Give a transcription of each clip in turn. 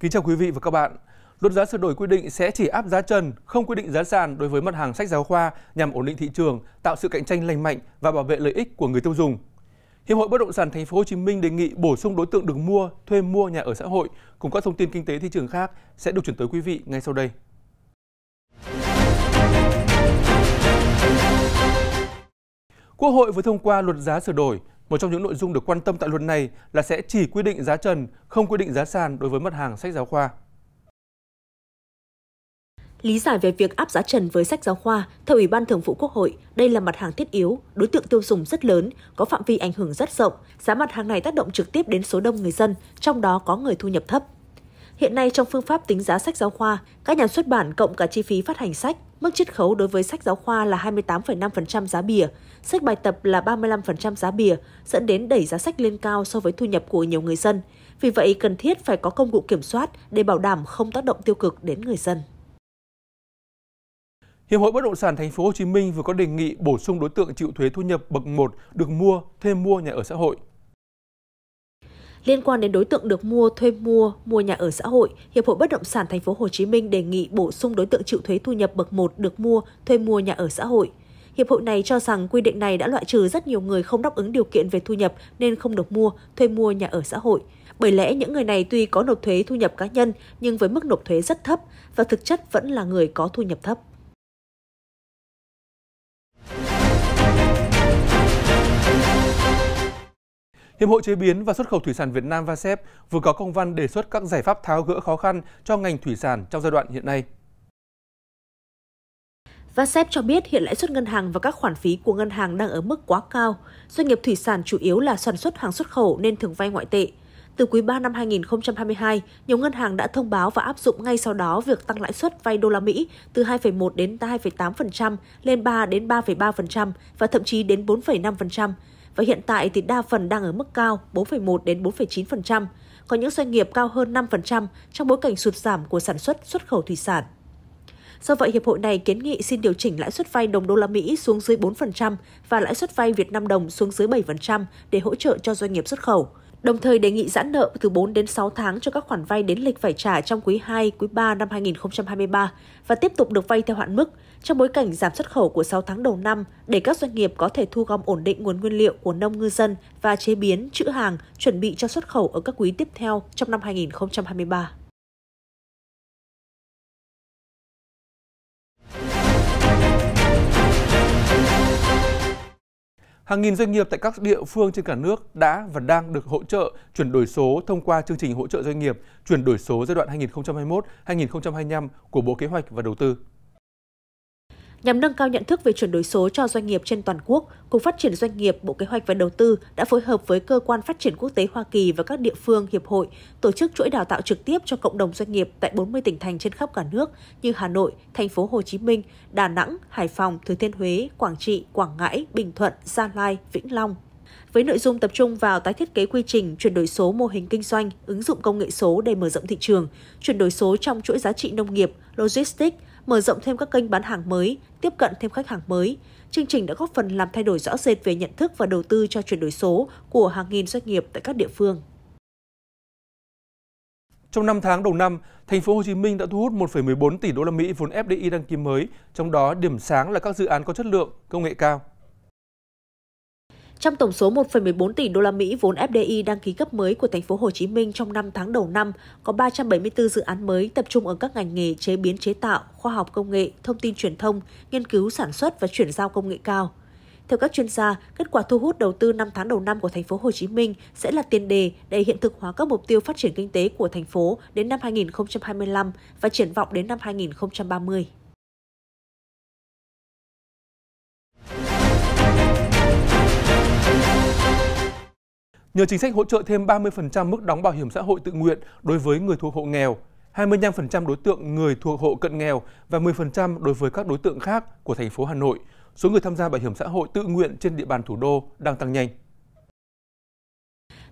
Kính chào quý vị và các bạn. Luật giá sửa đổi quy định sẽ chỉ áp giá trần, không quy định giá sàn đối với mặt hàng sách giáo khoa nhằm ổn định thị trường, tạo sự cạnh tranh lành mạnh và bảo vệ lợi ích của người tiêu dùng. Hiệp hội Bất động sản Thành phố Hồ Chí Minh đề nghị bổ sung đối tượng được mua, thuê mua nhà ở xã hội cùng các thông tin kinh tế thị trường khác sẽ được chuyển tới quý vị ngay sau đây. Quốc hội vừa thông qua luật giá sửa đổi, một trong những nội dung được quan tâm tại luật này là sẽ chỉ quy định giá trần, không quy định giá sàn đối với mặt hàng sách giáo khoa. Lý giải về việc áp giá trần với sách giáo khoa, theo Ủy ban Thường vụ Quốc hội, đây là mặt hàng thiết yếu, đối tượng tiêu dùng rất lớn, có phạm vi ảnh hưởng rất rộng, giá mặt hàng này tác động trực tiếp đến số đông người dân, trong đó có người thu nhập thấp. Hiện nay trong phương pháp tính giá sách giáo khoa, các nhà xuất bản cộng cả chi phí phát hành sách Mức chiết khấu đối với sách giáo khoa là 28,5% giá bìa, sách bài tập là 35% giá bìa, dẫn đến đẩy giá sách lên cao so với thu nhập của nhiều người dân. Vì vậy, cần thiết phải có công cụ kiểm soát để bảo đảm không tác động tiêu cực đến người dân. Hiệp hội Bất động sản Thành phố Hồ Chí Minh vừa có đề nghị bổ sung đối tượng chịu thuế thu nhập bậc 1 được mua, thêm mua nhà ở xã hội liên quan đến đối tượng được mua, thuê mua, mua nhà ở xã hội, Hiệp hội Bất động sản Thành phố Hồ Chí Minh đề nghị bổ sung đối tượng chịu thuế thu nhập bậc 1 được mua, thuê mua nhà ở xã hội. Hiệp hội này cho rằng quy định này đã loại trừ rất nhiều người không đáp ứng điều kiện về thu nhập nên không được mua, thuê mua nhà ở xã hội. Bởi lẽ những người này tuy có nộp thuế thu nhập cá nhân nhưng với mức nộp thuế rất thấp và thực chất vẫn là người có thu nhập thấp. Hiệp hội chế biến và xuất khẩu thủy sản Việt Nam VASEP vừa có công văn đề xuất các giải pháp tháo gỡ khó khăn cho ngành thủy sản trong giai đoạn hiện nay. VASEP cho biết hiện lãi suất ngân hàng và các khoản phí của ngân hàng đang ở mức quá cao. Doanh nghiệp thủy sản chủ yếu là sản xuất hàng xuất khẩu nên thường vay ngoại tệ. Từ quý 3 năm 2022, nhiều ngân hàng đã thông báo và áp dụng ngay sau đó việc tăng lãi suất vay đô la Mỹ từ 2,1 đến 2,8% lên 3 đến 3,3% và thậm chí đến 4,5%, và hiện tại thì đa phần đang ở mức cao 4,1 đến 4,9%, có những doanh nghiệp cao hơn 5% trong bối cảnh sụt giảm của sản xuất xuất khẩu thủy sản. Do vậy, hiệp hội này kiến nghị xin điều chỉnh lãi suất vay đồng đô la Mỹ xuống dưới 4% và lãi suất vay Việt Nam đồng xuống dưới 7% để hỗ trợ cho doanh nghiệp xuất khẩu đồng thời đề nghị giãn nợ từ 4 đến 6 tháng cho các khoản vay đến lịch phải trả trong quý 2, quý 3 năm 2023 và tiếp tục được vay theo hạn mức trong bối cảnh giảm xuất khẩu của 6 tháng đầu năm để các doanh nghiệp có thể thu gom ổn định nguồn nguyên liệu của nông ngư dân và chế biến, trữ hàng, chuẩn bị cho xuất khẩu ở các quý tiếp theo trong năm 2023. Hàng nghìn doanh nghiệp tại các địa phương trên cả nước đã và đang được hỗ trợ chuyển đổi số thông qua chương trình hỗ trợ doanh nghiệp chuyển đổi số giai đoạn 2021-2025 của Bộ Kế hoạch và Đầu tư. Nhằm nâng cao nhận thức về chuyển đổi số cho doanh nghiệp trên toàn quốc, Cục Phát triển Doanh nghiệp, Bộ Kế hoạch và Đầu tư đã phối hợp với Cơ quan Phát triển Quốc tế Hoa Kỳ và các địa phương, hiệp hội tổ chức chuỗi đào tạo trực tiếp cho cộng đồng doanh nghiệp tại 40 tỉnh thành trên khắp cả nước như Hà Nội, thành phố Hồ Chí Minh, Đà Nẵng, Hải Phòng, Thừa Thiên Huế, Quảng Trị, Quảng Ngãi, Bình Thuận, Gia Lai, Vĩnh Long, với nội dung tập trung vào tái thiết kế quy trình chuyển đổi số mô hình kinh doanh, ứng dụng công nghệ số để mở rộng thị trường, chuyển đổi số trong chuỗi giá trị nông nghiệp, logistics, mở rộng thêm các kênh bán hàng mới, tiếp cận thêm khách hàng mới. Chương trình đã góp phần làm thay đổi rõ rệt về nhận thức và đầu tư cho chuyển đổi số của hàng nghìn doanh nghiệp tại các địa phương. Trong 5 tháng đầu năm, thành phố Hồ Chí Minh đã thu hút 1,14 tỷ đô la Mỹ vốn FDI đăng ký mới, trong đó điểm sáng là các dự án có chất lượng, công nghệ cao. Trong tổng số 1,14 tỷ đô la Mỹ vốn FDI đăng ký cấp mới của thành phố Hồ Chí Minh trong 5 tháng đầu năm, có 374 dự án mới tập trung ở các ngành nghề chế biến chế tạo, khoa học công nghệ, thông tin truyền thông, nghiên cứu sản xuất và chuyển giao công nghệ cao. Theo các chuyên gia, kết quả thu hút đầu tư 5 tháng đầu năm của thành phố Hồ Chí Minh sẽ là tiền đề để hiện thực hóa các mục tiêu phát triển kinh tế của thành phố đến năm 2025 và triển vọng đến năm 2030. nhờ chính sách hỗ trợ thêm 30% mức đóng bảo hiểm xã hội tự nguyện đối với người thuộc hộ nghèo, 25% đối tượng người thuộc hộ cận nghèo và 10% đối với các đối tượng khác của thành phố Hà Nội, số người tham gia bảo hiểm xã hội tự nguyện trên địa bàn thủ đô đang tăng nhanh.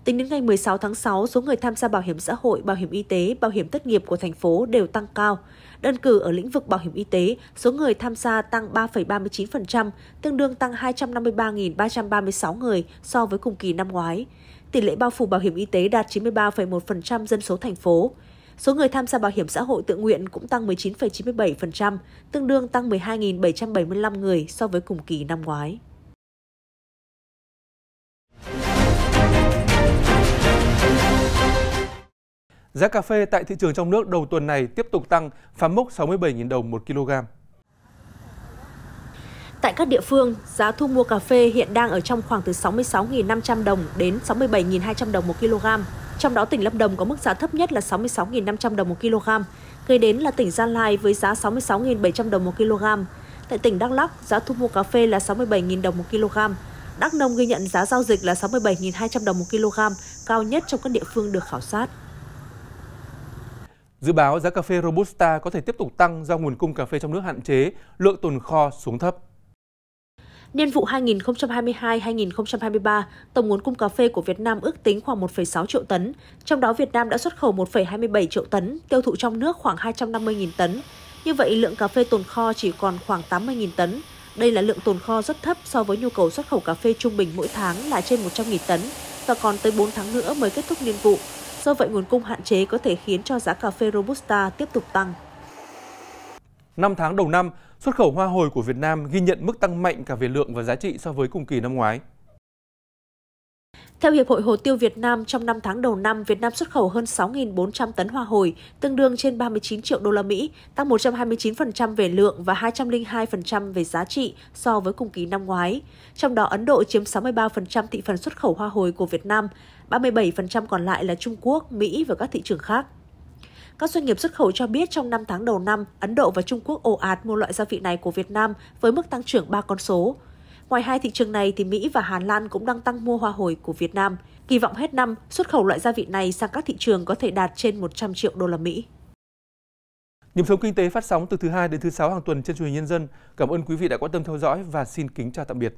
Tính đến ngày 16 tháng 6, số người tham gia bảo hiểm xã hội, bảo hiểm y tế, bảo hiểm thất nghiệp của thành phố đều tăng cao. Đơn cử ở lĩnh vực bảo hiểm y tế, số người tham gia tăng 3,39%, tương đương tăng 253.336 người so với cùng kỳ năm ngoái tỷ lệ bao phủ bảo hiểm y tế đạt 93,1% dân số thành phố. Số người tham gia bảo hiểm xã hội tự nguyện cũng tăng 19,97%, tương đương tăng 12.775 người so với cùng kỳ năm ngoái. Giá cà phê tại thị trường trong nước đầu tuần này tiếp tục tăng, phá mốc 67.000 đồng một kg. Tại các địa phương, giá thu mua cà phê hiện đang ở trong khoảng từ 66.500 đồng đến 67.200 đồng một kg. Trong đó tỉnh Lâm Đồng có mức giá thấp nhất là 66.500 đồng một kg, gây đến là tỉnh Gia Lai với giá 66.700 đồng một kg. Tại tỉnh Đắk Lắk, giá thu mua cà phê là 67.000 đồng một kg. Đắk Nông ghi nhận giá giao dịch là 67.200 đồng một kg, cao nhất trong các địa phương được khảo sát. Dự báo giá cà phê Robusta có thể tiếp tục tăng do nguồn cung cà phê trong nước hạn chế, lượng tồn kho xuống thấp. Niên vụ 2022-2023, tổng nguồn cung cà phê của Việt Nam ước tính khoảng 1,6 triệu tấn, trong đó Việt Nam đã xuất khẩu 1,27 triệu tấn, tiêu thụ trong nước khoảng 250.000 tấn. Như vậy, lượng cà phê tồn kho chỉ còn khoảng 80.000 tấn. Đây là lượng tồn kho rất thấp so với nhu cầu xuất khẩu cà phê trung bình mỗi tháng là trên 100.000 tấn và còn tới 4 tháng nữa mới kết thúc niên vụ. Do vậy, nguồn cung hạn chế có thể khiến cho giá cà phê Robusta tiếp tục tăng. 5 tháng đầu năm, Xuất khẩu hoa hồi của Việt Nam ghi nhận mức tăng mạnh cả về lượng và giá trị so với cùng kỳ năm ngoái. Theo Hiệp hội Hồ tiêu Việt Nam, trong 5 tháng đầu năm, Việt Nam xuất khẩu hơn 6.400 tấn hoa hồi, tương đương trên 39 triệu đô la Mỹ, tăng 129% về lượng và 202% về giá trị so với cùng kỳ năm ngoái. Trong đó, Ấn Độ chiếm 63% thị phần xuất khẩu hoa hồi của Việt Nam, 37% còn lại là Trung Quốc, Mỹ và các thị trường khác. Các doanh nghiệp xuất khẩu cho biết trong 5 tháng đầu năm, Ấn Độ và Trung Quốc ồ ạt mua loại gia vị này của Việt Nam với mức tăng trưởng 3 con số. Ngoài hai thị trường này thì Mỹ và Hà Lan cũng đang tăng mua hoa hồi của Việt Nam. Kỳ vọng hết năm, xuất khẩu loại gia vị này sang các thị trường có thể đạt trên 100 triệu đô la Mỹ. Nhịp sống kinh tế phát sóng từ thứ hai đến thứ sáu hàng tuần trên truyền hình Nhân dân. Cảm ơn quý vị đã quan tâm theo dõi và xin kính chào tạm biệt.